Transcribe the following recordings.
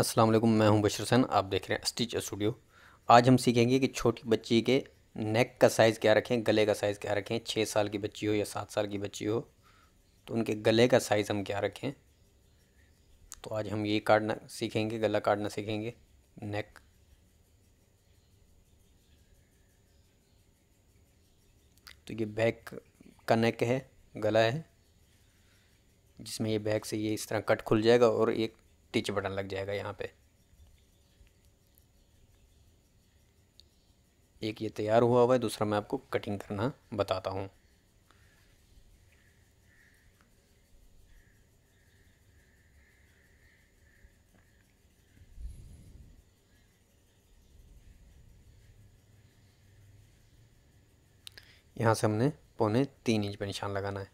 अस्सलाम वालेकुम मैं हूं बशर हसन आप देख रहे हैं स्टिच स्टूडियो आज हम सीखेंगे कि छोटी बच्ची के नेक का साइज़ क्या रखें गले का साइज़ क्या रखें छः साल की बच्ची हो या सात साल की बच्ची हो तो उनके गले का साइज़ हम क्या रखें तो आज हम ये काटना सीखेंगे गला काटना सीखेंगे नेक तो ये बैक का नेक है गला है जिसमें ये बैक से ये इस तरह कट खुल जाएगा और एक टिच बटन लग जाएगा यहाँ पे एक ये तैयार हुआ हुआ है दूसरा मैं आपको कटिंग करना बताता हूँ यहाँ से हमने पौने तीन इंच पर निशान लगाना है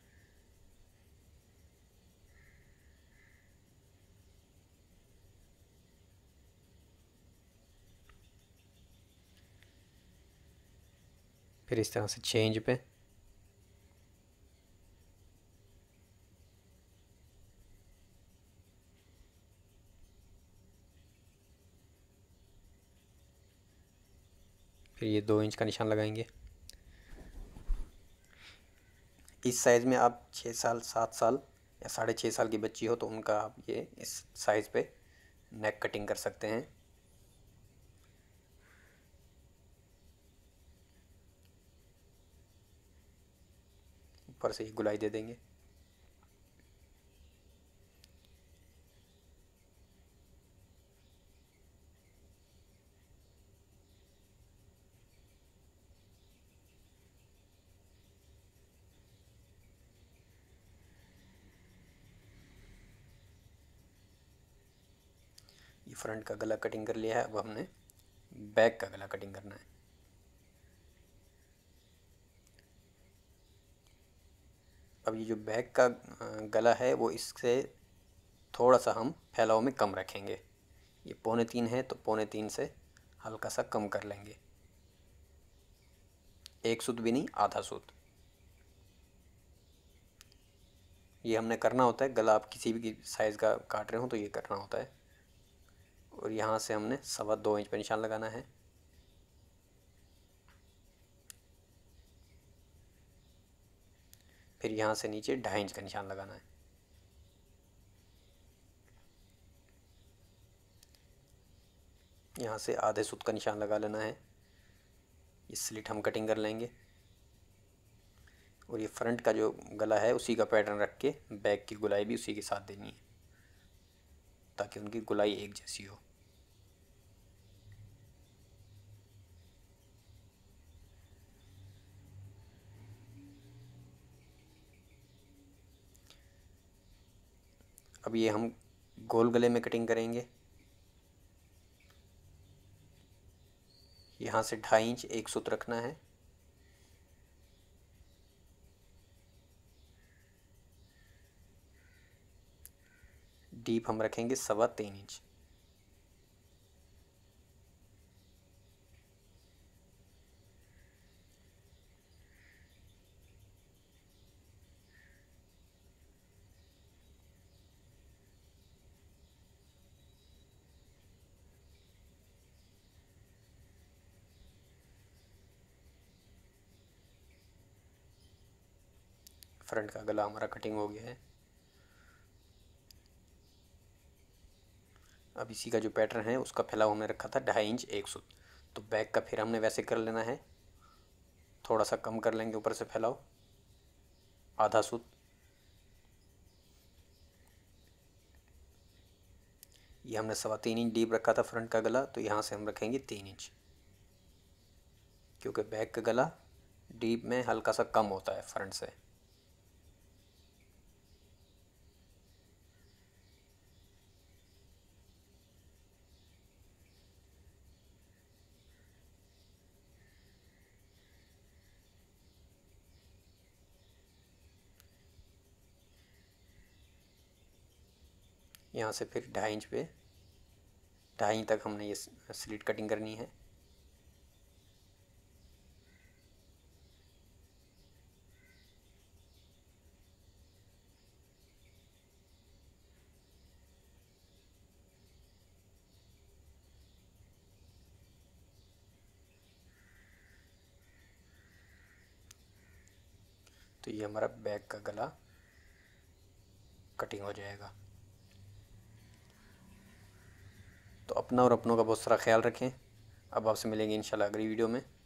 फिर इस तरह से चेंज पे फिर ये दो इंच का निशान लगाएंगे इस साइज़ में आप छः साल सात साल या साढ़े छः साल की बच्ची हो तो उनका आप ये इस साइज़ पे नेक कटिंग कर सकते हैं ऊपर से ही गुलाई दे देंगे ये फ्रंट का गला कटिंग कर लिया है अब हमने बैक का गला कटिंग करना अब ये जो बैग का गला है वो इससे थोड़ा सा हम फैलाव में कम रखेंगे ये पौने तीन है तो पौने तीन से हल्का सा कम कर लेंगे एक सूत भी नहीं आधा सूत ये हमने करना होता है गला आप किसी भी साइज़ का काट रहे हो तो ये करना होता है और यहाँ से हमने सवा दो इंच पर निशान लगाना है फिर यहाँ से नीचे ढाई इंच का निशान लगाना है यहाँ से आधे सूत का निशान लगा लेना है ये स्लिट हम कटिंग कर लेंगे और ये फ्रंट का जो गला है उसी का पैटर्न रख के बैक की गुलाई भी उसी के साथ देनी है ताकि उनकी गुलाई एक जैसी हो अब ये हम गोल गले में कटिंग करेंगे यहाँ से ढाई इंच एक सूत रखना है डीप हम रखेंगे सवा तीन इंच फ्रंट का गला हमारा कटिंग हो गया है अब इसी का जो पैटर्न है उसका फैलाव हमने रखा था ढाई इंच एक सूत तो बैक का फिर हमने वैसे कर लेना है थोड़ा सा कम कर लेंगे ऊपर से फैलाओ आधा सूत ये हमने सवा तीन इंच डीप रखा था फ्रंट का गला तो यहाँ से हम रखेंगे तीन इंच क्योंकि बैक का गला डीप में हल्का सा कम होता है फ्रंट से यहाँ से फिर ढाई इंच पे ढाई तक हमने ये स्लीट कटिंग करनी है तो ये हमारा बैग का गला कटिंग हो जाएगा तो अपना और अपनों का बहुत सारा ख्याल रखें अब आपसे मिलेंगे इंशाल्लाह अगली वीडियो में